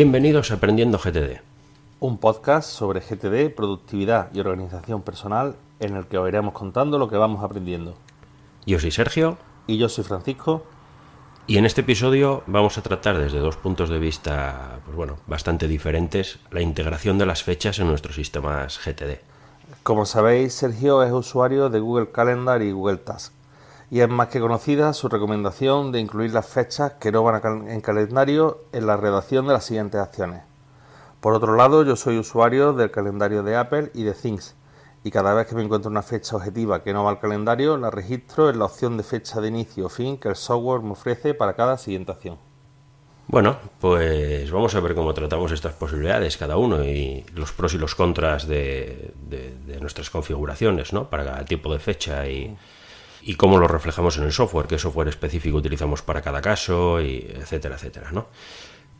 Bienvenidos a Aprendiendo GTD. Un podcast sobre GTD, productividad y organización personal en el que os iremos contando lo que vamos aprendiendo. Yo soy Sergio. Y yo soy Francisco. Y en este episodio vamos a tratar desde dos puntos de vista, pues bueno, bastante diferentes, la integración de las fechas en nuestros sistemas GTD. Como sabéis, Sergio es usuario de Google Calendar y Google Task y es más que conocida su recomendación de incluir las fechas que no van en calendario en la redacción de las siguientes acciones. Por otro lado, yo soy usuario del calendario de Apple y de Things, y cada vez que me encuentro una fecha objetiva que no va al calendario, la registro en la opción de fecha de inicio o fin que el software me ofrece para cada siguiente acción. Bueno, pues vamos a ver cómo tratamos estas posibilidades cada uno y los pros y los contras de, nuestras configuraciones, ¿no? Para cada tipo de fecha y y cómo lo reflejamos en el software, qué software específico utilizamos para cada caso, etcétera, etcétera. ¿no?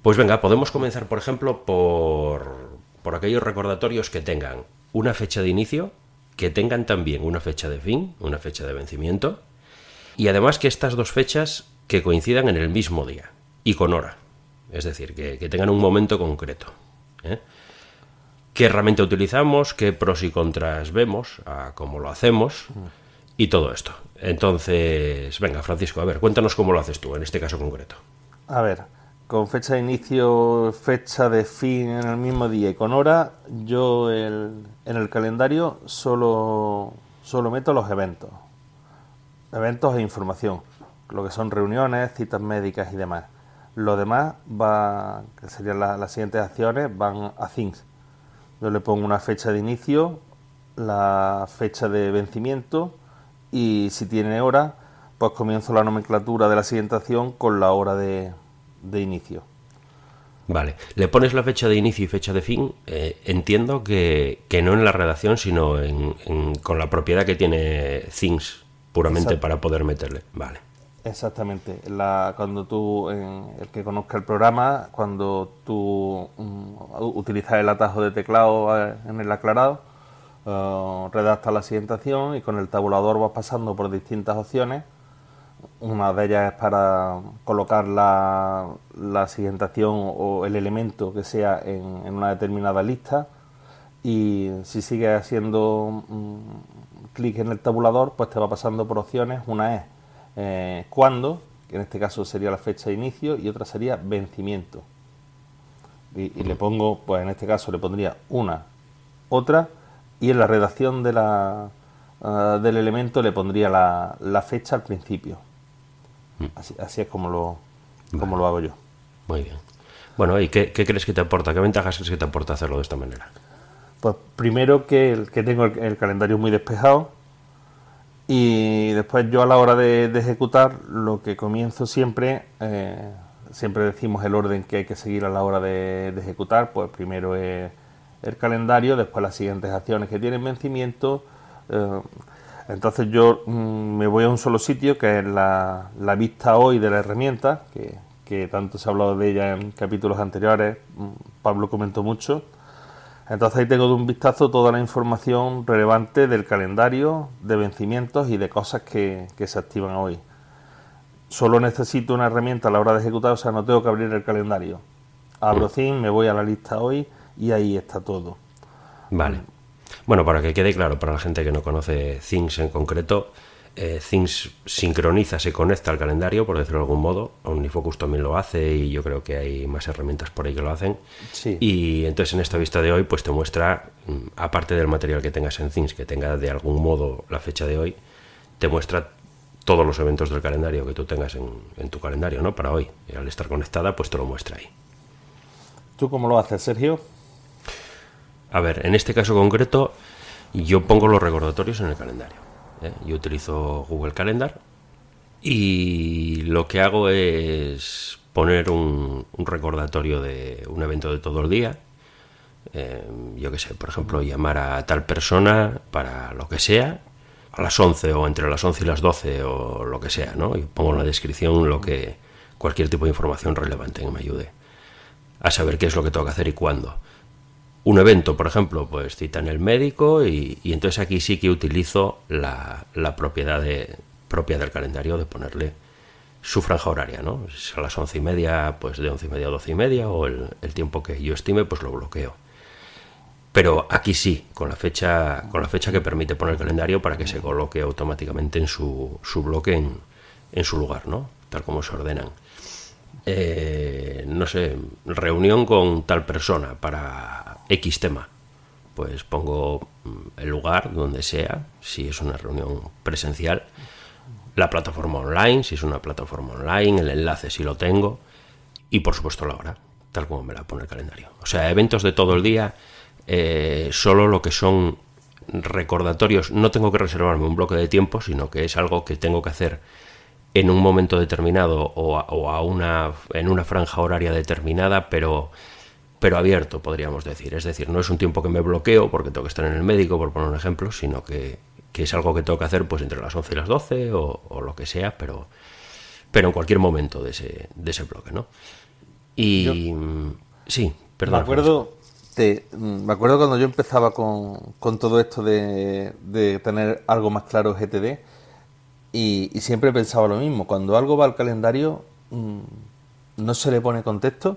Pues venga, podemos comenzar, por ejemplo, por, aquellos recordatorios que tengan una fecha de inicio, que tengan también una fecha de fin, una fecha de vencimiento, y además que estas dos fechas que coincidan en el mismo día y con hora, es decir, que, tengan un momento concreto. ¿eh? ¿Qué herramienta utilizamos? ¿Qué pros y contras vemos? A ah, ¿Cómo lo hacemos? Mm y todo esto. Entonces, venga, Francisco, a ver, cuéntanos cómo lo haces tú en este caso concreto. A ver, con fecha de inicio, fecha de fin en el mismo día y con hora, yo el, en el calendario solo, solo meto los eventos. Eventos e información, lo que son reuniones, citas médicas y demás. Lo demás va, que serían las siguientes acciones, van a things. Yo le pongo una fecha de inicio, la fecha de vencimiento, y si tiene hora, pues comienzo la nomenclatura de la siguiente acción con la hora de, inicio. Vale, le pones la fecha de inicio y fecha de fin, eh, entiendo que, no en la redacción, sino con la propiedad que tiene Things puramente para poder meterle. Vale. Exactamente. cuando tú, el que conozca el programa, cuando tú mm, utilizas el atajo de teclado eh, en el aclarado, eh, ...redacta la la asientación y con el tabulador vas pasando por distintas opciones. Una de ellas es para colocar la, la o el elemento que sea en, una determinada lista. Y si sigues haciendo mm, clic en el tabulador, pues te va pasando por opciones. Una es cuando eh, cuándo, que en este caso sería la fecha de inicio, y otra sería vencimiento. y, le pongo, pues en este caso le pondría una, otra y en la redacción de la, ah, del elemento le pondría la, la fecha al principio. Mm. Así, es como lo, como lo hago yo. Muy bien. Bueno, ¿y qué, crees que te aporta? ¿Qué ventajas crees que te aporta hacerlo de esta manera? Pues primero que, que tengo el, calendario muy despejado y después yo a la hora de, ejecutar lo que comienzo siempre, eh, siempre decimos el orden que hay que seguir a la hora de, ejecutar, pues primero es el calendario, después las siguientes acciones que tienen vencimiento. Eh, entonces yo mm, me voy a un solo sitio, que es la, vista hoy de la herramienta, que, tanto se ha hablado de ella en capítulos anteriores, mm, Pablo comentó mucho. Entonces ahí tengo de un vistazo toda la información relevante del calendario, de vencimientos y de cosas que, se activan hoy. Solo necesito una herramienta a la hora de ejecutar, o sea, no tengo que abrir el calendario. Abro CIN, me voy a la lista hoy y ahí está todo. Vale. Bueno, para que quede claro, para la gente que no conoce Things en concreto, eh, Things sincroniza, se conecta al calendario, por decirlo de algún modo. OmniFocus también lo hace y yo creo que hay más herramientas por ahí que lo hacen. Sí. Y entonces en esta vista de hoy, pues te muestra, mm, aparte del material que tengas en Things, que tenga de algún modo la fecha de hoy, te muestra todos los eventos del calendario que tú tengas en, en tu calendario, ¿no? Para hoy. Y al estar conectada, pues te lo muestra ahí. ¿Tú cómo lo haces, Sergio? a ver, en este caso concreto, yo pongo los recordatorios en el calendario. ¿eh? Yo utilizo Google Calendar y lo que hago es poner un, recordatorio de un evento de todo el día. Eh, yo qué sé, por ejemplo, llamar a tal persona para lo que sea, a las 11 o entre las 11 y las 12 o lo que sea, ¿no? Yo pongo en la descripción lo que, cualquier tipo de información relevante que me ayude a saber qué es lo que tengo que hacer y cuándo un evento, por ejemplo, pues citan el médico y, entonces aquí sí que utilizo la, propiedad propia del calendario de ponerle su franja horaria, ¿no? a las once y media, pues de once y media a doce y media, o el, tiempo que yo estime, pues lo bloqueo. Pero aquí sí, con la fecha, con la fecha que permite poner el calendario para que se coloque automáticamente en su, bloque en, su lugar, ¿no? Tal como se ordenan. Eh, no sé, reunión con tal persona para X tema. Pues pongo mm, el lugar donde sea, si es una reunión presencial, la plataforma online, si es una plataforma online, el enlace si lo tengo y por supuesto la hora, tal como me la pone el calendario. O sea, eventos de todo el día, eh, solo lo que son recordatorios, no tengo que reservarme un bloque de tiempo, sino que es algo que tengo que hacer en un momento determinado o, una, en una franja horaria determinada, pero pero abierto, podríamos decir. Es decir, no es un tiempo que me bloqueo porque tengo que estar en el médico, por poner un ejemplo, sino que, es algo que tengo que hacer pues entre las 11 y las 12 o, lo que sea, pero, pero en cualquier momento de ese, de ese bloque, ¿no? Y sí, perdón. Me acuerdo, mm, me acuerdo cuando yo empezaba con, todo esto de, tener algo más claro GTD y, siempre pensaba lo mismo, cuando algo va al calendario mm, no se le pone contexto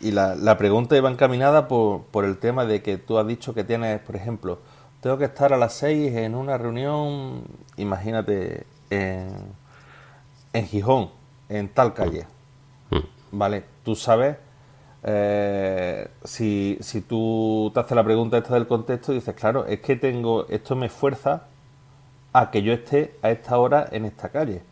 y la, la pregunta iba encaminada por, por, el tema de que tú has dicho que tienes, por ejemplo, tengo que estar a las 6 en una reunión, imagínate, en, en Gijón, en tal calle. Mm. ¿Vale? Tú sabes, eh, si, si tú te haces la pregunta esta del contexto, dices, claro, es que tengo, esto me esfuerza a que yo esté a esta hora en esta calle.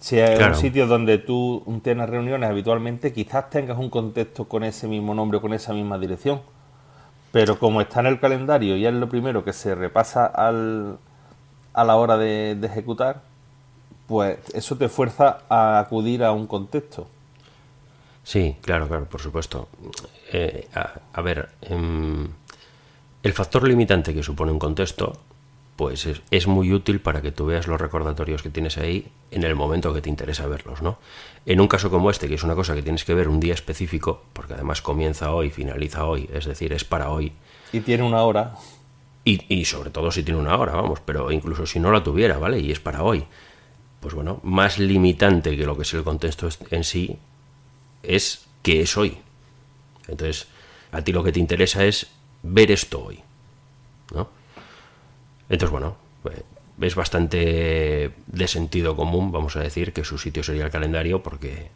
Si es un sitio donde tú tienes reuniones habitualmente, quizás tengas un contexto con ese mismo nombre o con esa misma dirección. Pero como está en el calendario y es lo primero que se repasa al, a la hora de, ejecutar, pues eso te fuerza a acudir a un contexto. Sí, claro, claro, por supuesto. Eh, a, ver, em, el factor limitante que supone un contexto pues es, muy útil para que tú veas los recordatorios que tienes ahí en el momento que te interesa verlos, ¿no? En un caso como este, que es una cosa que tienes que ver un día específico, porque además comienza hoy, finaliza hoy, es decir, es para hoy. Y tiene una hora. Y, y sobre todo si tiene una hora, vamos, pero incluso si no la tuviera, ¿vale? Y es para hoy. Pues bueno, más limitante que lo que es el contexto en sí es que es hoy. Entonces, a ti lo que te interesa es ver esto hoy, ¿no? Entonces, bueno, pues, es bastante de sentido común, vamos a decir, que su sitio sería el calendario porque,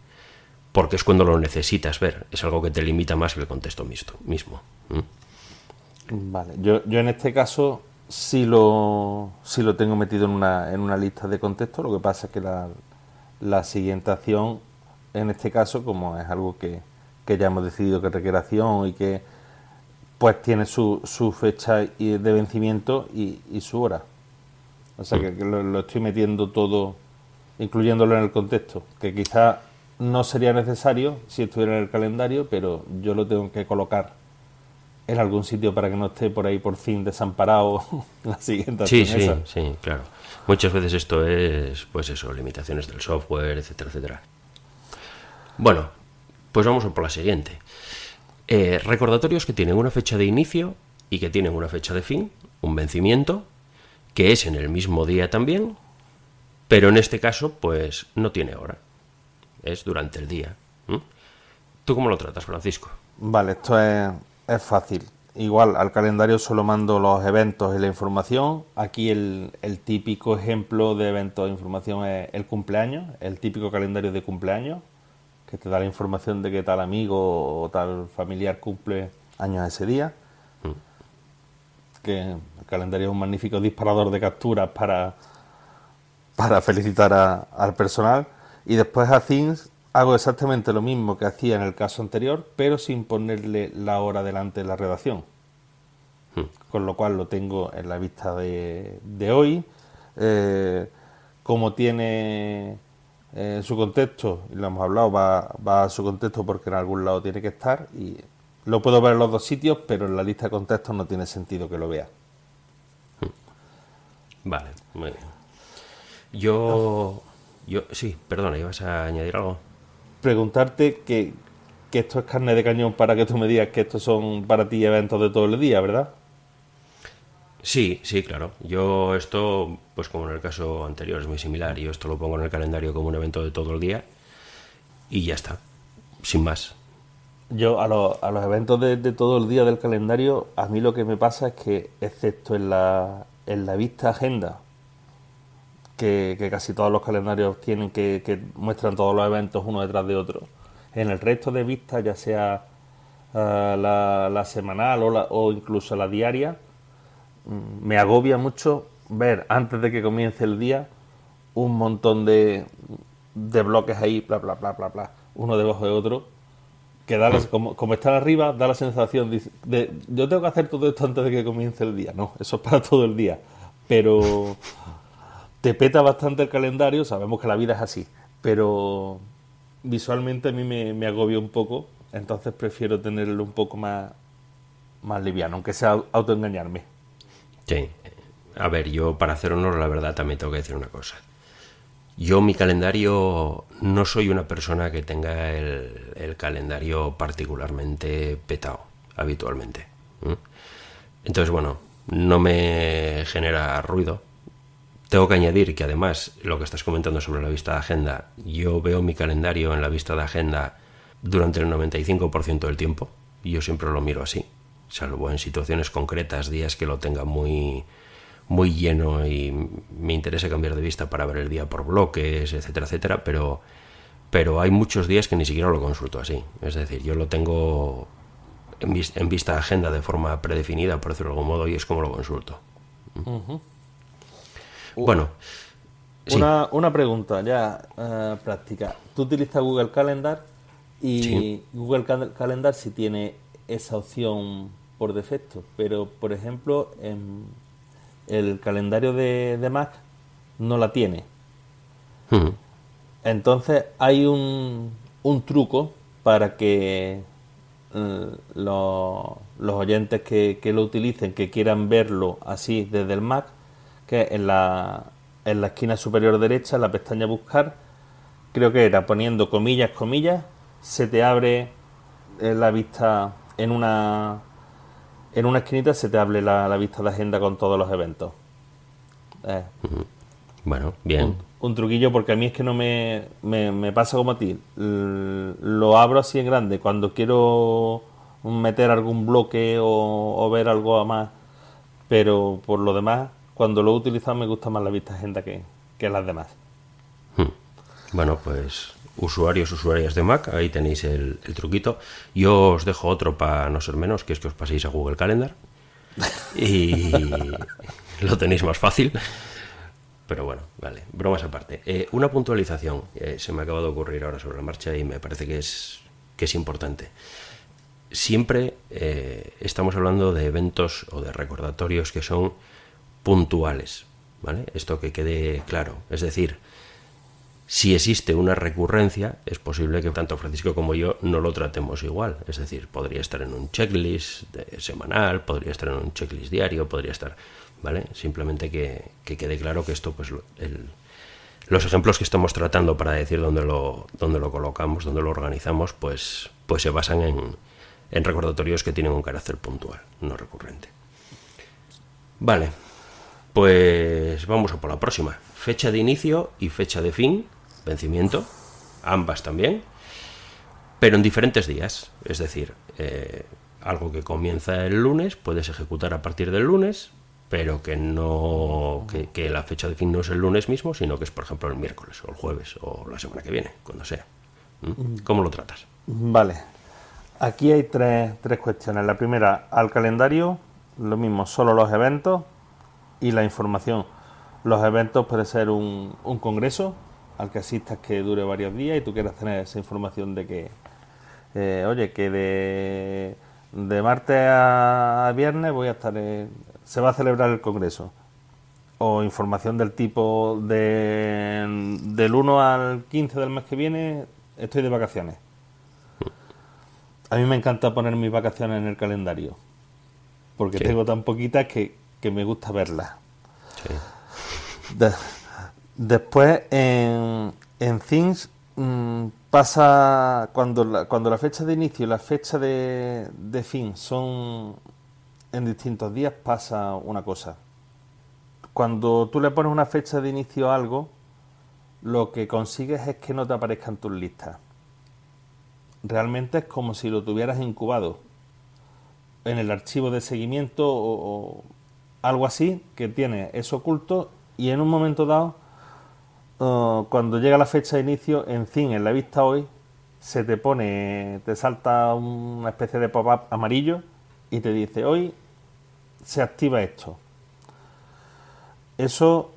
porque es cuando lo necesitas ver. Es algo que te limita más el contexto mismo. Vale, yo, en este caso si lo, lo tengo metido en una, en una lista de contexto, lo que pasa es que la, la siguiente acción, en este caso, como es algo que, que ya hemos decidido que requiere acción y que pues tiene su, su fecha de vencimiento y, su hora. O sea que mm. lo, estoy metiendo todo, incluyéndolo en el contexto, que quizá no sería necesario si estuviera en el calendario, pero yo lo tengo que colocar en algún sitio para que no esté por ahí por fin desamparado la siguiente. Sí, sí, sí, claro. Muchas veces esto es, pues eso, limitaciones del software, etcétera, etcétera. Bueno, pues vamos por la siguiente. Eh, recordatorios que tienen una fecha de inicio y que tienen una fecha de fin, un vencimiento, que es en el mismo día también, pero en este caso pues no tiene hora, es durante el día. ¿Tú cómo lo tratas, Francisco? Vale, esto es, fácil. Igual, al calendario solo mando los eventos y la información. Aquí el, el típico ejemplo de evento de información es el cumpleaños, el típico calendario de cumpleaños, que te da la información de que tal amigo o tal familiar cumple años ese día. Mm. Que el calendario es un magnífico disparador de capturas para, para felicitar al personal. Y después a Things hago exactamente lo mismo que hacía en el caso anterior, pero sin ponerle la hora delante de la redacción. Mm. Con lo cual lo tengo en la vista de, hoy. Eh, como tiene en eh, su contexto, y lo hemos hablado, va, va a su contexto porque en algún lado tiene que estar y lo puedo ver en los dos sitios, pero en la lista de contextos no tiene sentido que lo vea. Vale, muy bien. Yo, yo sí, perdona, ibas a añadir algo. Preguntarte que, que esto es carne de cañón para que tú me digas que estos son para ti eventos de todo el día, ¿verdad? Sí, sí, claro. Yo esto, pues como en el caso anterior, es muy similar. Yo esto lo pongo en el calendario como un evento de todo el día y ya está, sin más. Yo a, los eventos de, todo el día del calendario, a mí lo que me pasa es que, excepto en la, en la vista agenda, que, casi todos los calendarios tienen, que, muestran todos los eventos uno detrás de otro, en el resto de vistas, ya sea eh, la, semanal o incluso la diaria, me agobia mucho ver antes de que comience el día un montón de, bloques ahí, bla, bla, bla, bla, bla, uno debajo de otro, que como, como están arriba, da la sensación de, yo tengo que hacer todo esto antes de que comience el día. No, eso es para todo el día. Pero te peta bastante el calendario, sabemos que la vida es así, pero visualmente a mí me, me agobia un poco, entonces prefiero tenerlo un poco más, más liviano, aunque sea autoengañarme. Sí. A ver, yo para hacer honor, la verdad, también tengo que decir una cosa. Yo mi calendario, no soy una persona que tenga el, calendario particularmente petado, habitualmente. Entonces, bueno, no me genera ruido. Tengo que añadir que además lo que estás comentando sobre la vista de agenda, yo veo mi calendario en la vista de agenda durante el 95% del tiempo. y Yo siempre lo miro así salvo en situaciones concretas, días que lo tenga muy, muy lleno y me interese cambiar de vista para ver el día por bloques, etcétera, etcétera, pero, pero hay muchos días que ni siquiera lo consulto así. Es decir, yo lo tengo en, vista, agenda de forma predefinida, por decirlo de algún modo, y es como lo consulto. Bueno. Una, una, pregunta ya eh, práctica. Tú utilizas Google Calendar y Google Calendar si tiene esa opción por defecto, pero por ejemplo en el calendario de, Mac no la tiene. Entonces hay un, un, truco para que eh, los, los, oyentes que, que, lo utilicen, que quieran verlo así desde el Mac, que en la, en la esquina superior derecha, en la pestaña Buscar, creo que era poniendo comillas, comillas, se te abre eh, la vista en una en una esquinita se te hable la, vista de agenda con todos los eventos. Eh. Bueno, bien. Un, truquillo porque a mí es que no me, pasa como a ti. lo abro así en grande. Cuando quiero meter algún bloque o, ver algo a más. Pero por lo demás, cuando lo he utilizado me gusta más la vista agenda que las demás. Hmm. Bueno, pues usuarios, usuarias de Mac, ahí tenéis el, truquito. Yo os dejo otro para no ser menos, que es que os paséis a Google Calendar. Y lo tenéis más fácil. Pero bueno, vale, bromas aparte. Eh, una puntualización, eh, se me acaba de ocurrir ahora sobre la marcha y me parece que es, que es importante. Siempre eh, estamos hablando de eventos o de recordatorios que son puntuales, ¿vale? Esto que quede claro. Es decir, si existe una recurrencia, es posible que tanto Francisco como yo no lo tratemos igual. Es decir, podría estar en un checklist semanal, podría estar en un checklist diario, podría estar. ¿Vale? Simplemente que, quede claro que esto, pues, los ejemplos que estamos tratando para decir dónde lo, dónde lo colocamos, dónde lo organizamos, pues, pues se basan en, en recordatorios que tienen un carácter puntual, no recurrente. Vale, pues vamos a por la próxima. Fecha de inicio y fecha de fin vencimiento, ambas también, pero en diferentes días. Es decir, eh, algo que comienza el lunes, puedes ejecutar a partir del lunes, pero que no que, la fecha de fin no es el lunes mismo, sino que es, por ejemplo, el miércoles o el jueves o la semana que viene, cuando sea. ¿Mm? Mm. ¿Cómo lo tratas? Vale. Aquí hay tres, cuestiones. La primera, al calendario, lo mismo, solo los eventos y la información. Los eventos puede ser un, un congreso, al que asistas que dure varios días y tú quieras tener esa información de que, eh, oye, que de, de martes a viernes voy a estar en, se va a celebrar el Congreso. O información del tipo de, del 1 al 15 del mes que viene estoy de vacaciones. A mí me encanta poner mis vacaciones en el calendario. Porque tengo tan poquitas que, que me gusta verlas. Sí. Después en, Things mm, pasa cuando la, cuando la fecha de inicio y la fecha de, de fin son en distintos días pasa una cosa. Cuando tú le pones una fecha de inicio a algo, lo que consigues es que no te aparezcan tus listas. Realmente es como si lo tuvieras incubado en el archivo de seguimiento o, algo así que tiene eso oculto y en un momento dado cuando llega la fecha de inicio, en fin, en la vista hoy, se te pone, te salta una especie de pop-up amarillo y te dice, hoy se activa esto. Eso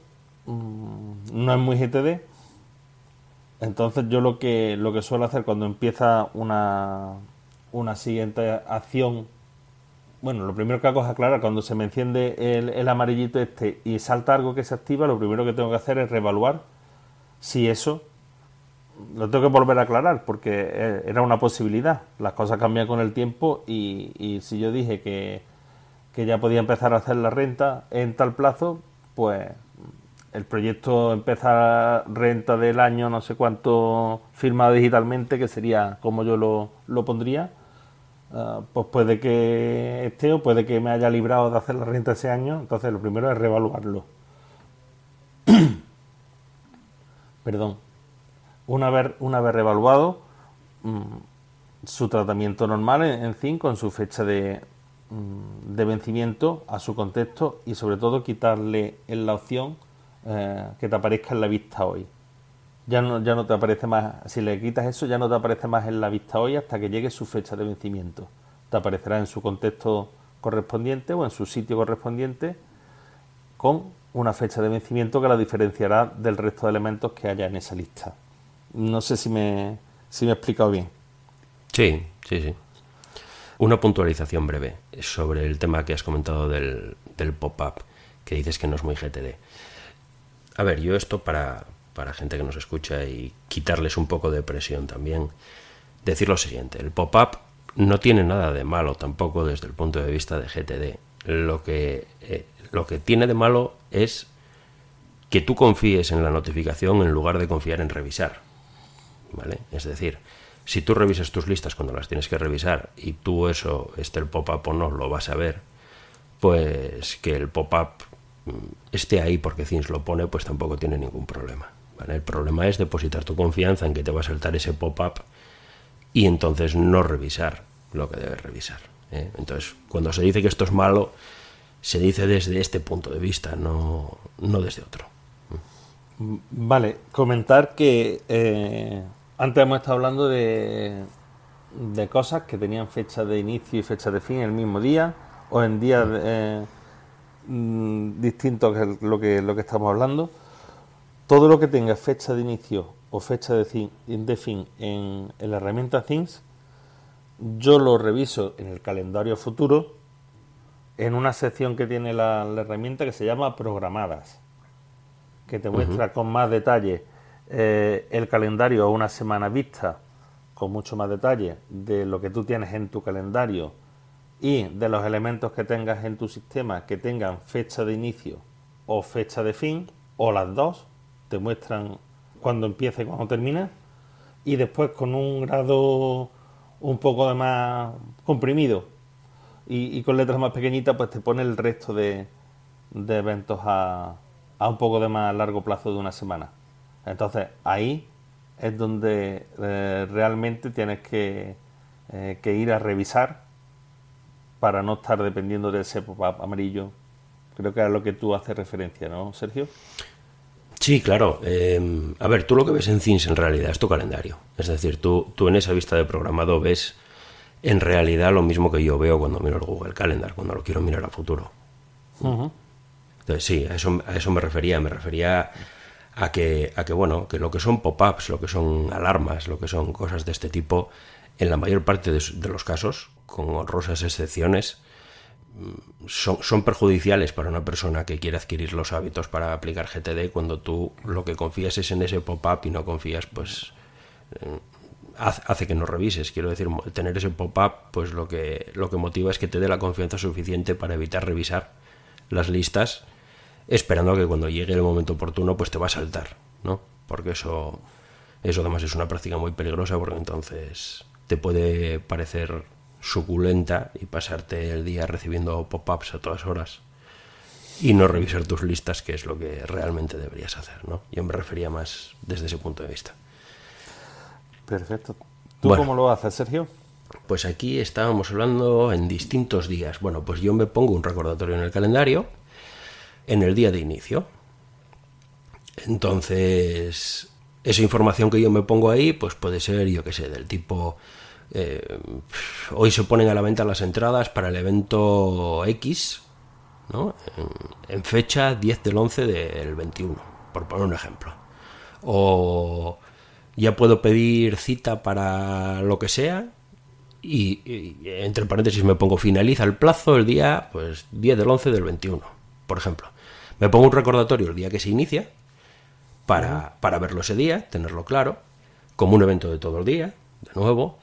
mm, no es muy GTD. Entonces yo lo que, lo que suelo hacer cuando empieza una, siguiente acción, bueno, lo primero que hago es aclarar, cuando se me enciende el, el amarillito este y salta algo que se activa, lo primero que tengo que hacer es reevaluar si eso lo tengo que volver a aclarar porque eh, era una posibilidad. Las cosas cambian con el tiempo y, si yo dije que, ya podía empezar a hacer la renta en tal plazo, pues el proyecto empieza renta del año no sé cuánto firmado digitalmente, que sería como yo lo, pondría. Ah, pues puede que esté o puede que me haya librado de hacer la renta ese año, entonces lo primero es reevaluarlo. perdón, una vez, una revaluado mm, su tratamiento normal en, fin, con su fecha mm, de, vencimiento a su contexto y sobre todo quitarle en la opción eh, que te aparezca en la vista hoy. Ya no, ya no te aparece más, si le quitas eso ya no te aparece más en la vista hoy hasta que llegue su fecha de vencimiento. Te aparecerá en su contexto correspondiente o en su sitio correspondiente con una fecha de vencimiento que la diferenciará del resto de elementos que haya en esa lista. No sé si me, si me he explicado bien. Sí, sí, sí. Una puntualización breve sobre el tema que has comentado del, del pop-up, que dices que no es muy GTD. A ver, yo esto para, para gente que nos escucha y quitarles un poco de presión también, decir lo siguiente, el pop-up no tiene nada de malo tampoco desde el punto de vista de GTD. Lo que eh, lo que tiene de malo es que tú confíes en la notificación en lugar de confiar en revisar. ¿Vale? Es decir, si tú revisas tus listas cuando las tienes que revisar y tú eso, este el pop-up o no, lo vas a ver, pues que el pop-up mm, esté ahí porque Zins lo pone, pues tampoco tiene ningún problema. El problema es depositar tu confianza en que te va a saltar ese pop-up y entonces no revisar lo que debes revisar. ¿eh? Entonces, cuando se dice que esto es malo, se dice desde este punto de vista, no, no desde otro. Vale, comentar que eh, antes hemos estado hablando de, de cosas que tenían fecha de inicio y fecha de fin el mismo día o en días mm. Eh, mm, distintos que lo, que lo que estamos hablando. Todo lo que tenga fecha de inicio o fecha de fin, de fin en la herramienta Things, yo lo reviso en el calendario futuro en una sección que tiene la, herramienta que se llama Programadas, que te muestra con más detalle eh, el calendario a una semana vista, con mucho más detalle de lo que tú tienes en tu calendario y de los elementos que tengas en tu sistema que tengan fecha de inicio o fecha de fin, o las dos, te muestran cuando empieza y cuando termina, y después con un grado un poco más comprimido y, con letras más pequeñitas, pues te pone el resto de, eventos a, a, un poco de más largo plazo de una semana. Entonces ahí es donde eh, realmente tienes eh, que, ir a revisar para no estar dependiendo de ese pop-up amarillo. Creo que a lo que tú haces referencia, ¿no, Sergio? Sí, claro. Em, a ver, tú lo que ves en CINS en realidad es tu calendario. Es decir, tú, tú en esa vista de programado ves en realidad lo mismo que yo veo cuando miro el Google Calendar, cuando lo quiero mirar a futuro. Entonces, sí, a eso, me refería. Me refería a que, a que, bueno, que lo que son pop-ups, lo que son alarmas, lo que son cosas de este tipo, en la mayor parte de, los casos, con honrosas excepciones, son, son, perjudiciales para una persona que quiere adquirir los hábitos para aplicar GTD cuando tú lo que confías es en ese pop-up y no confías pues hace que no revises. Quiero decir, tener ese pop-up, pues lo que, lo que motiva es que te dé la confianza suficiente para evitar revisar las listas, esperando a que cuando llegue el momento oportuno, pues te va a saltar, ¿no? Porque eso, eso además es una práctica muy peligrosa, porque entonces te puede parecer suculenta y pasarte el día recibiendo pop-ups a todas horas y no revisar tus listas, que es lo que realmente deberías hacer, ¿no? Yo me refería más desde ese punto de vista. Perfecto. ¿Tú cómo lo haces, Sergio? Pues aquí estábamos hablando en distintos días. Bueno, pues yo me pongo un recordatorio en el calendario en el día de inicio. Entonces, esa información que yo me pongo ahí, pues puede ser, yo qué sé, del tipo, eh, hoy se ponen a la venta las entradas para el evento X, ¿no? En, en fecha 10 del 11 del 21, por poner un ejemplo. O ya puedo pedir cita para lo que sea y, entre paréntesis me pongo finaliza el plazo el día pues 10 del 11 del 21, por ejemplo. Me pongo un recordatorio el día que se inicia para, para verlo ese día, tenerlo claro, como un evento de todo el día, de nuevo,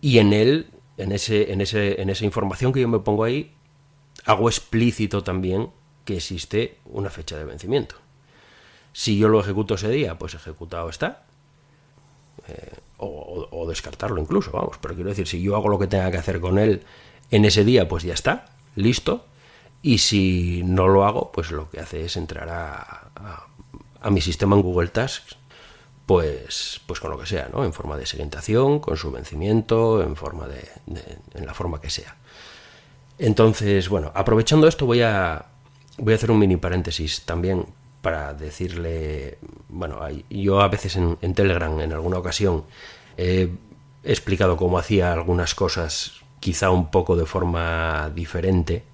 y en él, en, ese, en, ese, en esa información que yo me pongo ahí, hago explícito también que existe una fecha de vencimiento. Si yo lo ejecuto ese día, pues ejecutado está, eh, o, descartarlo incluso, vamos. Pero quiero decir, si yo hago lo que tenga que hacer con él en ese día, pues ya está, listo. Y si no lo hago, pues lo que hace es entrar a, mi sistema en Google Tasks, pues, pues con lo que sea, ¿no? En forma de segmentación, con su vencimiento, en, forma de, de, en la forma que sea. Entonces, bueno, aprovechando esto voy a, voy a hacer un mini paréntesis también para decirle, bueno, yo a veces en, Telegram, en alguna ocasión, he explicado cómo hacía algunas cosas quizá un poco de forma diferente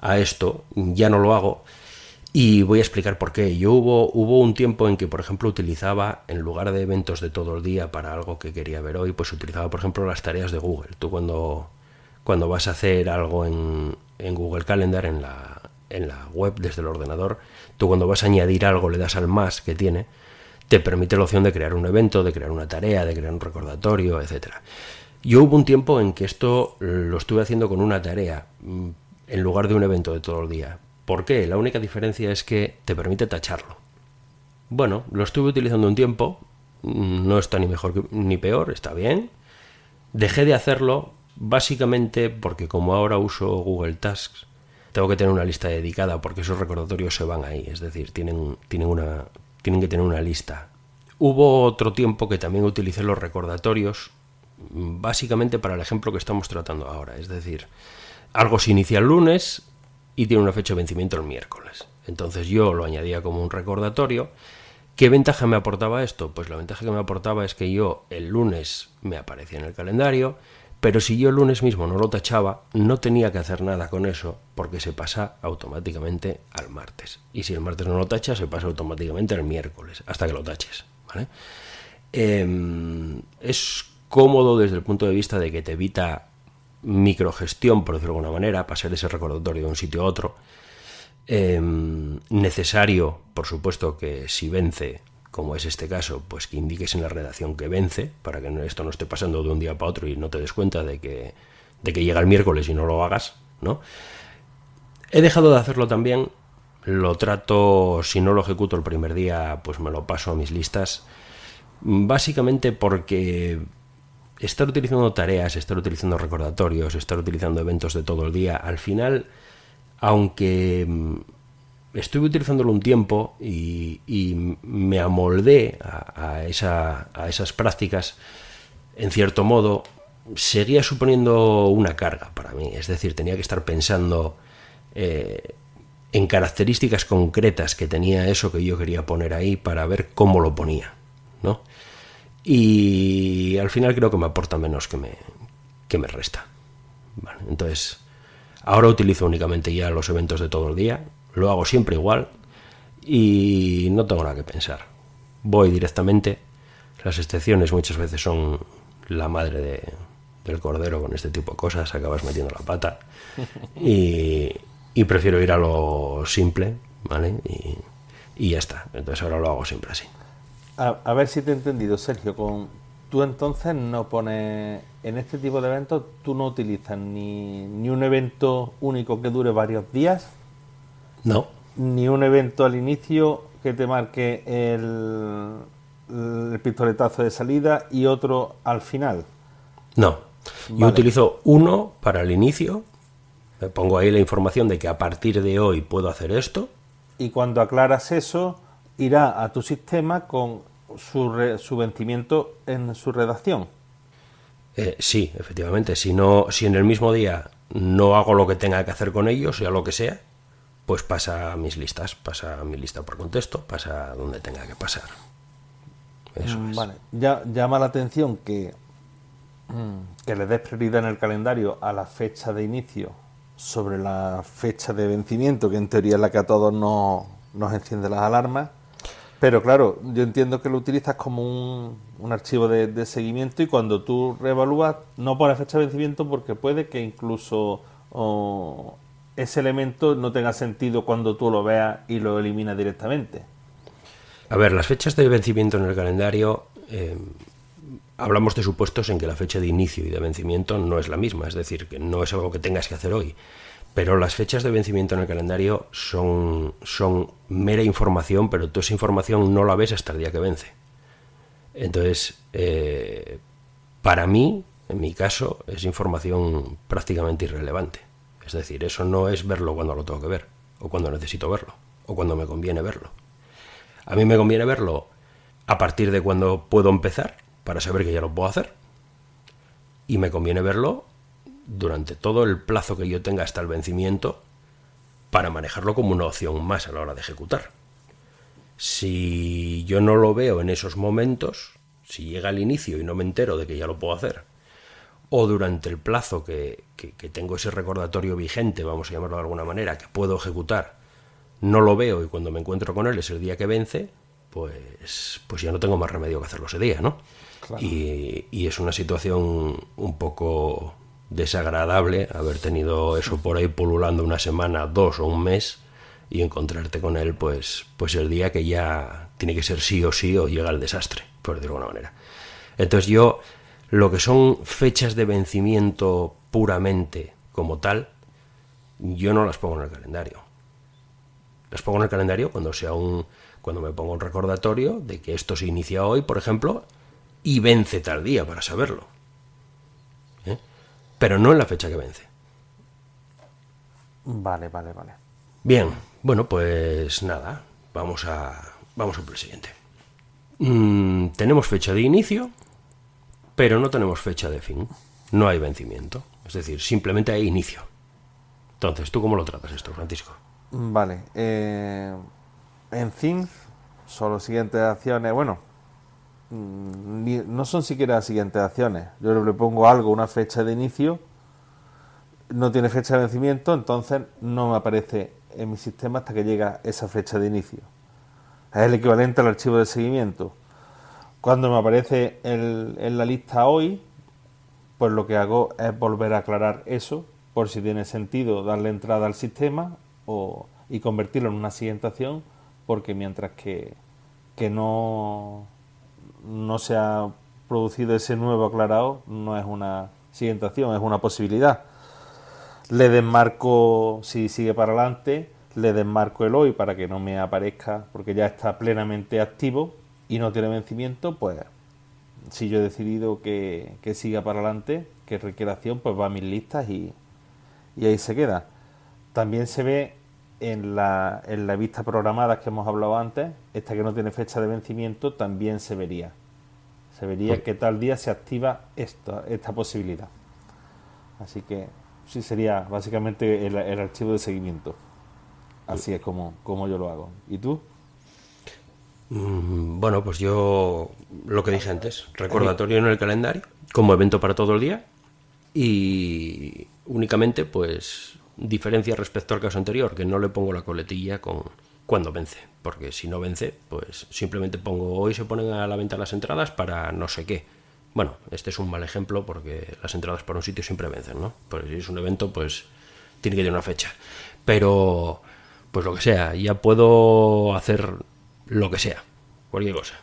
a esto, ya no lo hago y voy a explicar por qué. Yo hubo, hubo un tiempo en que, por ejemplo, utilizaba, en lugar de eventos de todo el día para algo que quería ver hoy, pues utilizaba, por ejemplo, las tareas de Google. Tú cuando, cuando vas a hacer algo en Google Calendar, en la, en la web desde el ordenador, tú cuando vas a añadir algo le das al más que tiene, te permite la opción de crear un evento, de crear una tarea, de crear un recordatorio, etc. Yo hubo un tiempo en que esto lo estuve haciendo con una tarea mm, en lugar de un evento de todo el día. ¿Por qué? La única diferencia es que te permite tacharlo. Bueno, lo estuve utilizando un tiempo, mm, no está ni mejor ni peor, está bien. Dejé de hacerlo básicamente porque como ahora uso Google Tasks, tengo que tener una lista dedicada porque esos recordatorios se van ahí, es decir, tienen, tienen, una, tienen que tener una lista. Hubo otro tiempo que también utilicé los recordatorios mm, básicamente para el ejemplo que estamos tratando ahora, es decir, algo se inicia el lunes y tiene una fecha de vencimiento el miércoles. Entonces yo lo añadía como un recordatorio. ¿Qué ventaja me aportaba esto? Pues la ventaja que me aportaba es que yo el lunes me aparecía en el calendario, pero si yo el lunes mismo no lo tachaba, no tenía que hacer nada con eso porque se pasa automáticamente al martes. Y si el martes no lo tacha, se pasa automáticamente al miércoles, hasta que lo taches. Em, es cómodo desde el punto de vista de que te evita microgestión, por decirlo de alguna manera, pasar ese recordatorio de un sitio a otro. Em, necesario, por supuesto, que si vence como es este caso, pues que indiques en la redacción que vence, para que esto no esté pasando de un día para otro y no te des cuenta de que, de que llega el miércoles y no lo hagas, ¿no? He dejado de hacerlo también, lo trato, si no lo ejecuto el primer día, pues me lo paso a mis listas, básicamente porque estar utilizando tareas, estar utilizando recordatorios, estar utilizando eventos de todo el día, al final, aunque mm, estuve utilizándolo un tiempo y, me amoldé a, esas prácticas, en cierto modo, seguía suponiendo una carga para mí. Es decir, tenía que estar pensando eh, en características concretas que tenía eso que yo quería poner ahí para ver cómo lo ponía, ¿no? Y al final creo que me aporta menos que me, que me resta. entonces, ahora utilizo únicamente ya los eventos de todo el día, lo hago siempre igual y no tengo nada que pensar. Voy directamente. Las excepciones muchas veces son la madre del cordero con este tipo de cosas, acabas metiendo la pata. Y, prefiero ir a lo simple, ¿vale? Y, ya está. Entonces ahora lo hago siempre así. A, ver si te he entendido, Sergio. Con, tú entonces no pones, en este tipo de eventos, tú no utilizas ni, ni un evento único que dure varios días, no. Ni un evento al inicio que te marque el, pistoletazo de salida y otro al final. No. Yo utilizo uno para el inicio. Me pongo ahí la información de que a partir de hoy puedo hacer esto. Y cuando aclaras eso, irá a tu sistema con su, vencimiento en su redacción. Eh, sí, efectivamente. Si, no, si en el mismo día no hago lo que tenga que hacer con ellos, sea lo que sea, pues pasa a mis listas, pasa a mi lista por contexto, pasa a donde tenga que pasar. Eso mm, es. ya, llama la atención que, mm, que le des prioridad en el calendario a la fecha de inicio sobre la fecha de vencimiento, que en teoría es la que a todos nos, enciende las alarmas. Pero claro, yo entiendo que lo utilizas como un, archivo de, seguimiento y cuando tú reevalúas, no la fecha de vencimiento porque puede que incluso ese elemento no tenga sentido cuando tú lo veas y lo eliminas directamente. A ver, las fechas de vencimiento en el calendario, eh, hablamos de supuestos en que la fecha de inicio y de vencimiento no es la misma, es decir, que no es algo que tengas que hacer hoy. Pero las fechas de vencimiento en el calendario son, mera información, pero tú esa información no la ves hasta el día que vence. Entonces, eh, para mí, en mi caso, es información prácticamente irrelevante. Es decir, eso no es verlo cuando lo tengo que ver, o cuando necesito verlo, o cuando me conviene verlo. A mí me conviene verlo a partir de cuando puedo empezar, para saber que ya lo puedo hacer, y me conviene verlo durante todo el plazo que yo tenga hasta el vencimiento para manejarlo como una opción más a la hora de ejecutar. Si yo no lo veo en esos momentos, si llega al inicio y no me entero de que ya lo puedo hacer, o durante el plazo que, tengo ese recordatorio vigente, vamos a llamarlo de alguna manera, que puedo ejecutar, no lo veo y cuando me encuentro con él es el día que vence, pues, pues ya no tengo más remedio que hacerlo ese día, ¿no? Y, es una situación un poco desagradable haber tenido eso por ahí pululando una semana, dos o un mes y encontrarte con él pues, pues el día que ya tiene que ser sí o sí o llega el desastre, por decirlo de alguna manera. Entonces yo lo que son fechas de vencimiento puramente como tal, yo no las pongo en el calendario. Las pongo en el calendario cuando sea un cuando me pongo un recordatorio de que esto se inicia hoy, por ejemplo, y vence tal día para saberlo. ¿eh? Pero no en la fecha que vence. Vale, vale, vale. Bien, bueno, pues nada, vamos a vamos a por el siguiente. Mm, tenemos fecha de inicio, pero no tenemos fecha de fin, no hay vencimiento, es decir, simplemente hay inicio. Entonces, ¿tú cómo lo tratas esto, Francisco? Vale, eh, en Fin son siguientes acciones, bueno, mm, no son siquiera las siguientes acciones, yo le pongo algo, una fecha de inicio, no tiene fecha de vencimiento, entonces no me aparece en mi sistema hasta que llega esa fecha de inicio. Es el equivalente al archivo de seguimiento. Cuando me aparece en la lista hoy, pues lo que hago es volver a aclarar eso, por si tiene sentido darle entrada al sistema o, y convertirlo en una siguiente acción, porque mientras que, que no, no se ha producido ese nuevo aclarado, no es una siguiente acción, es una posibilidad. Le desmarco, si sigue para adelante, le desmarco el hoy para que no me aparezca, porque ya está plenamente activo y no tiene vencimiento, pues si yo he decidido que, siga para adelante, que requiere acción, pues va a mis listas y, ahí se queda. También se ve en la, en la vista programada que hemos hablado antes, esta que no tiene fecha de vencimiento, también se vería. Se vería pues que tal día se activa esta, esta posibilidad. Así que sí sería básicamente el, el archivo de seguimiento. Así pues es como, como yo lo hago. ¿Y tú? Mm, bueno, pues yo lo que dije antes, recordatorio en el calendario, como evento para todo el día y únicamente pues diferencia respecto al caso anterior, que no le pongo la coletilla con cuando vence, porque si no vence, pues simplemente pongo hoy se ponen a la venta las entradas para no sé qué. Bueno, este es un mal ejemplo porque las entradas para un sitio siempre vencen, ¿no? Pero pues si es un evento, pues tiene que tener una fecha. Pero, pues lo que sea, ya puedo hacer lo que sea, cualquier cosa.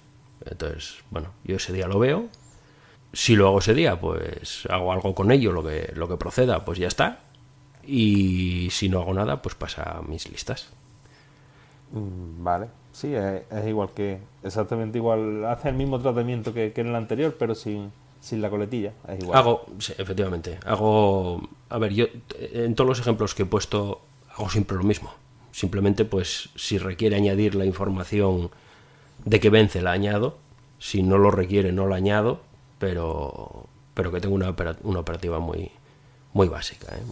Entonces, bueno, yo ese día lo veo. Si lo hago ese día, pues hago algo con ello, lo que, lo que proceda, pues ya está. Y si no hago nada, pues pasa a mis listas. Mm, vale, sí, es, igual que, exactamente igual, hace el mismo tratamiento que, en el anterior, pero sin, sin la coletilla, es igual. Hago, sí, efectivamente, hago, a ver, yo en todos los ejemplos que he puesto, hago siempre lo mismo. Simplemente, pues, si requiere añadir la información de que vence, la añado. Si no lo requiere, no la añado, pero, pero que tengo una, operativa muy, muy básica. ¿eh?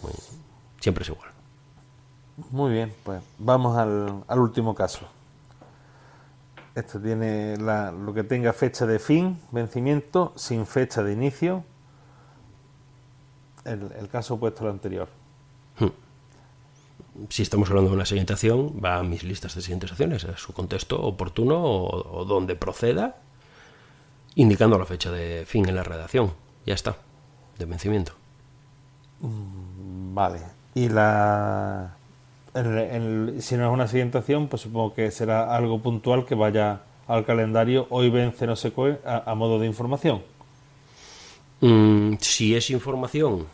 siempre es igual. Muy bien, pues vamos al, último caso. Esto tiene lo que tenga fecha de fin, vencimiento, sin fecha de inicio. El, el caso opuesto al anterior si estamos hablando de una siguiente acción... va a mis listas de acciones... a su contexto oportuno o, donde proceda, indicando la fecha de fin en la redacción. Ya está, de vencimiento. Mm, vale. Y la. si no es una acción... pues supongo que será algo puntual que vaya al calendario hoy vence no se a, modo de información. Mm, si es información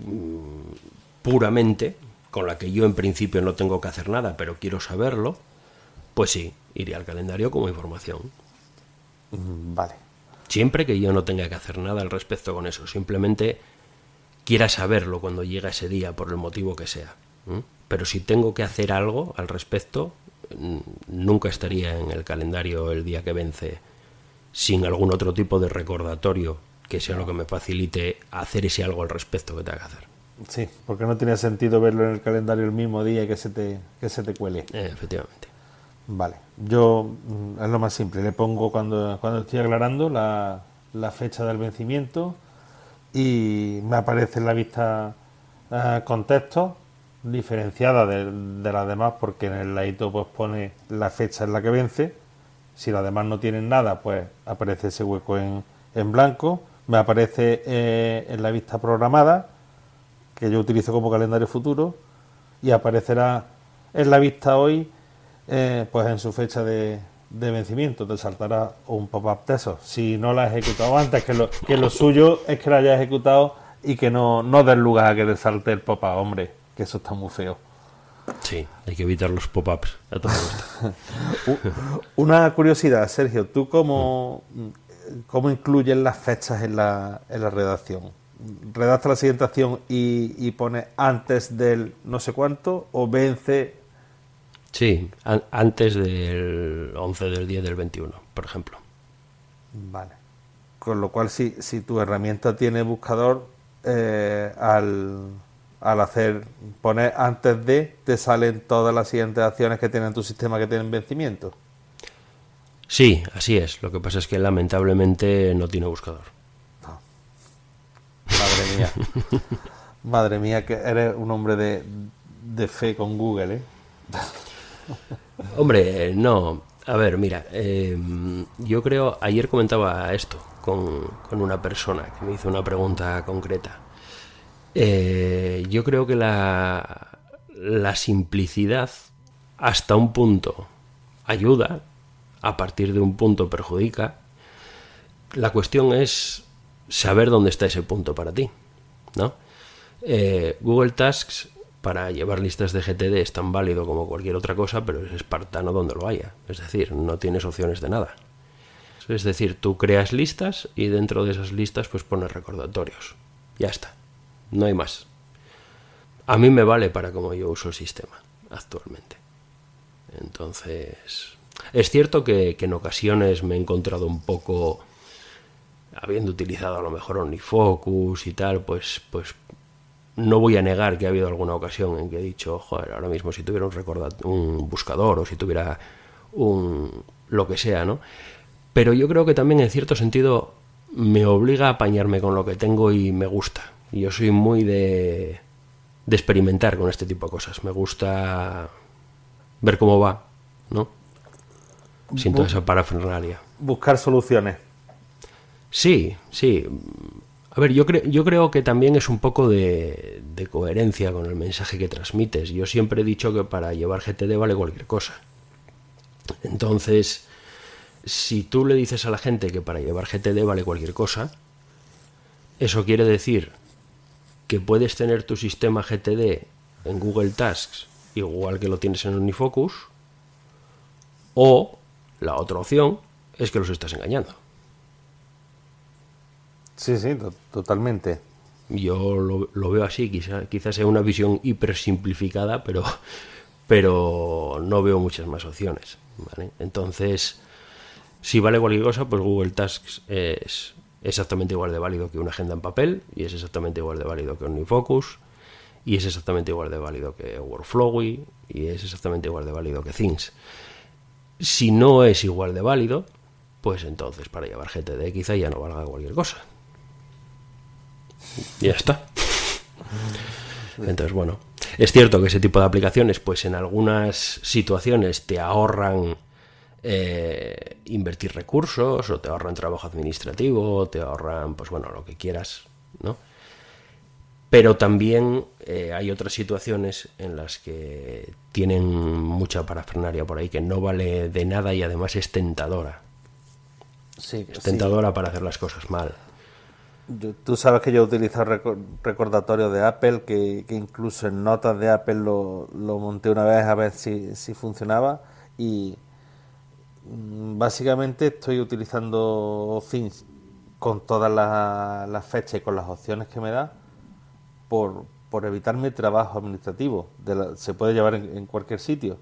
mm, puramente, con la que yo en principio no tengo que hacer nada, pero quiero saberlo, pues sí, iré al calendario como información. Mm, vale. Siempre que yo no tenga que hacer nada al respecto con eso, simplemente quiera saberlo cuando llega ese día, por el motivo que sea. Pero si tengo que hacer algo al respecto, mm, nunca estaría en el calendario el día que vence sin algún otro tipo de recordatorio que sea lo que me facilite hacer ese algo al respecto que tenga que hacer. Sí, porque no tiene sentido verlo en el calendario el mismo día que se te, que se te cuele. Eh, efectivamente. Vale, yo mm, es lo más simple, le pongo cuando, cuando estoy aclarando la, fecha del vencimiento y me aparece en la vista eh, contexto diferenciada de, de, las demás porque en el ladito pues pone la fecha en la que vence si las demás no tienen nada pues aparece ese hueco en, en blanco me aparece eh, en la vista programada que yo utilizo como calendario futuro, y aparecerá en la vista hoy, eh, pues en su fecha de, vencimiento, te saltará un pop-up de eso Si no la has ejecutado antes, que lo, que lo suyo es que la hayas ejecutado y que no, no des lugar a que te salte el pop-up, hombre, que eso está muy feo. Sí, hay que evitar los pop-ups. Una curiosidad, Sergio, ¿tú cómo, mm. cómo incluyes las fechas en la, en la redacción? redacta la siguiente acción y, pone antes del no sé cuánto o vence. Sí, antes del 11 del 10 del 21, por ejemplo. Vale. Con lo cual, si, tu herramienta tiene buscador, eh, al, al, hacer poner antes de, te salen todas las siguientes acciones que tienen tu sistema que tienen vencimiento. Sí, así es. Lo que pasa es que lamentablemente no tiene buscador madre mía. madre mía, que eres un hombre de, fe con Google, ¿eh? hombre, eh, no. A ver, mira, em, yo creo, ayer comentaba esto con, una persona que me hizo una pregunta concreta. Eh, yo creo que la, la simplicidad hasta un punto ayuda, a partir de un punto perjudica. La cuestión es saber dónde está ese punto para ti. ¿no? Eh, Google Tasks para llevar listas de GTD es tan válido como cualquier otra cosa, pero es espartano donde lo haya. Es decir, no tienes opciones de nada. Es decir, tú creas listas y dentro de esas listas pues pones recordatorios. Ya está. No hay más. A mí me vale para cómo yo uso el sistema actualmente. Entonces, es cierto que en ocasiones me he encontrado un poco habiendo utilizado a lo mejor OmniFocus y tal, pues, pues no voy a negar que ha habido alguna ocasión en que he dicho, joder, ahora mismo si tuviera un, buscador o si tuviera un lo que sea, ¿no? Pero yo creo que también en cierto sentido me obliga a apañarme con lo que tengo y me gusta. Yo soy muy de, experimentar con este tipo de cosas. Me gusta ver cómo va, ¿no? Siento toda esa parafernalia. Buscar soluciones. Sí, sí. A ver, yo, creo, yo creo que también es un poco de, de, coherencia con el mensaje que transmites. Yo siempre he dicho que para llevar GTD vale cualquier cosa. Entonces, si tú le dices a la gente que para llevar GTD vale cualquier cosa, eso quiere decir que puedes tener tu sistema GTD en Google Tasks igual que lo tienes en Unifocus, o la otra opción es que los estás engañando. Sí, sí, totalmente. Yo lo, veo así, quizás quizás sea una visión hiper simplificada, pero, pero no veo muchas más opciones. Entonces, si vale cualquier cosa, pues Google Tasks es exactamente igual de válido que una agenda en papel, y es exactamente igual de válido que OmniFocus, y es exactamente igual de válido que Workflowy, y es exactamente igual de válido que Things. Si no es igual de válido, pues entonces para llevar gente de ya no valga cualquier cosa ya está. Entonces, bueno, es cierto que ese tipo de aplicaciones, pues en algunas situaciones te ahorran eh, invertir recursos o te ahorran trabajo administrativo, te ahorran, pues bueno, lo que quieras, ¿no? Pero también eh, hay otras situaciones en las que tienen mucha parafernalia por ahí que no vale de nada y además es tentadora. Sí, es tentadora para hacer las cosas mal tú sabes que yo he utilizado recordatorios de Apple, que, que incluso en notas de Apple lo, lo, monté una vez a ver si, funcionaba y mm, básicamente estoy utilizando Things con todas las, fechas y con las opciones que me da por, por evitarme trabajo administrativo. se puede llevar en, cualquier sitio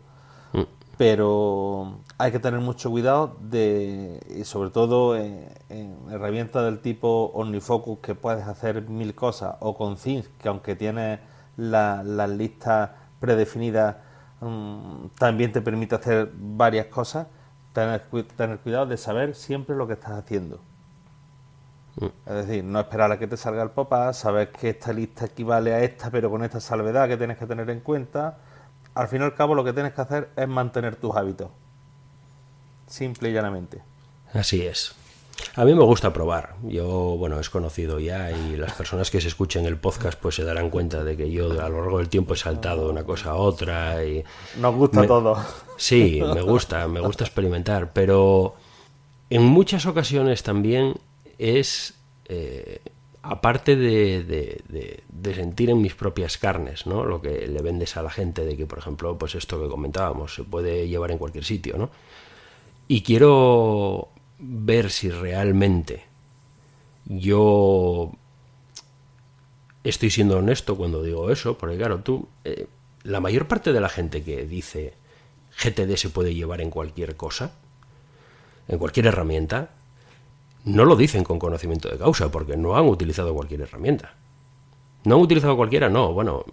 pero hay que tener mucho cuidado de y sobre todo eh, en, herramientas del tipo OmniFocus que puedes hacer mil cosas o con Things que aunque tienes las la listas predefinidas mm, también te permite hacer varias cosas tener, tener cuidado de saber siempre lo que estás haciendo mm. es decir, no esperar a que te salga el pop saber que esta lista equivale a esta, pero con esta salvedad que tienes que tener en cuenta, al fin y al cabo lo que tienes que hacer es mantener tus hábitos. Simple y llanamente. Así es. A mí me gusta probar. Yo, bueno, es conocido ya y las personas que se escuchen el podcast pues se darán cuenta de que yo a lo largo del tiempo he saltado de una cosa a otra y... Nos gusta todo. Sí, me gusta, me gusta experimentar, pero en muchas ocasiones también es eh, aparte de, sentir en mis propias carnes, ¿no? Lo que le vendes a la gente de que, por ejemplo, pues esto que comentábamos, se puede llevar en cualquier sitio, ¿no? Y quiero ver si realmente yo estoy siendo honesto cuando digo eso, porque claro, tú, eh, la mayor parte de la gente que dice GTD se puede llevar en cualquier cosa, en cualquier herramienta, no lo dicen con conocimiento de causa, porque no han utilizado cualquier herramienta. No han utilizado cualquiera, no, bueno,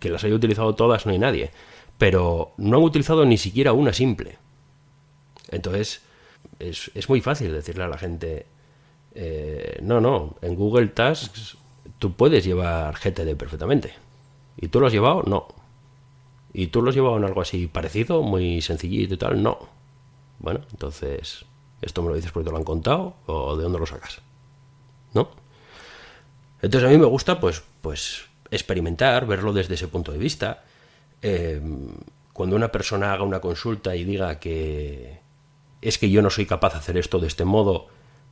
que las haya utilizado todas no hay nadie, pero no han utilizado ni siquiera una simple. Entonces, es, muy fácil decirle a la gente, eh, no, no, en Google Tasks tú puedes llevar GTD perfectamente. ¿Y tú lo has llevado? No. ¿Y tú lo has llevado en algo así parecido, muy sencillito y tal? No. Bueno, entonces ¿Esto me lo dices porque te lo han contado? ¿O de dónde lo sacas? ¿No? Entonces a mí me gusta pues, pues experimentar, verlo desde ese punto de vista. Em, cuando una persona haga una consulta y diga que es que yo no soy capaz de hacer esto de este modo,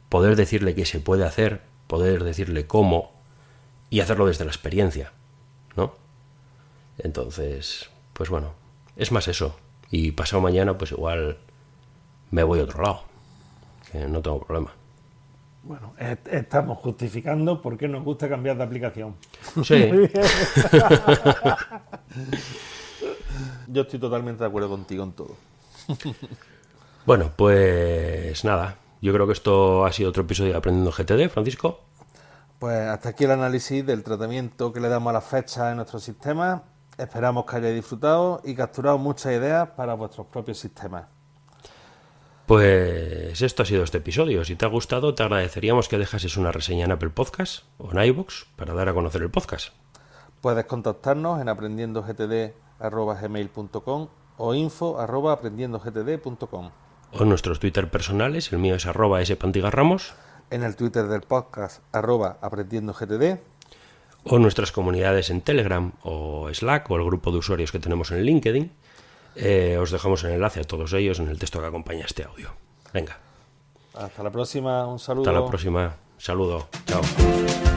poder decirle que se puede hacer, poder decirle cómo y hacerlo desde la experiencia, ¿no? Entonces, pues bueno, es más eso. Y pasado mañana pues igual me voy a otro lado no tengo problema. Bueno, estamos justificando por qué nos gusta cambiar de aplicación. Sí. Yo estoy totalmente de acuerdo contigo en todo. bueno, pues nada. Yo creo que esto ha sido otro episodio de Aprendiendo GTD, Francisco. Pues hasta aquí el análisis del tratamiento que le damos a las fechas en nuestro sistema. Esperamos que hayáis disfrutado y capturado muchas ideas para vuestros propios sistemas. Pues esto ha sido este episodio. Si te ha gustado, te agradeceríamos que dejases una reseña en Apple Podcast o en iVoox para dar a conocer el podcast. Puedes contactarnos en aprendiendogtd.com o info O nuestros Twitter personales, el mío es arroba spantigarramos. En el Twitter del podcast arroba aprendiendogtd. O nuestras comunidades en Telegram o Slack o el grupo de usuarios que tenemos en LinkedIn. Eh, os dejamos el enlace a todos ellos en el texto que acompaña este audio. Venga. Hasta la próxima, un saludo. Hasta la próxima, saludo. Chao.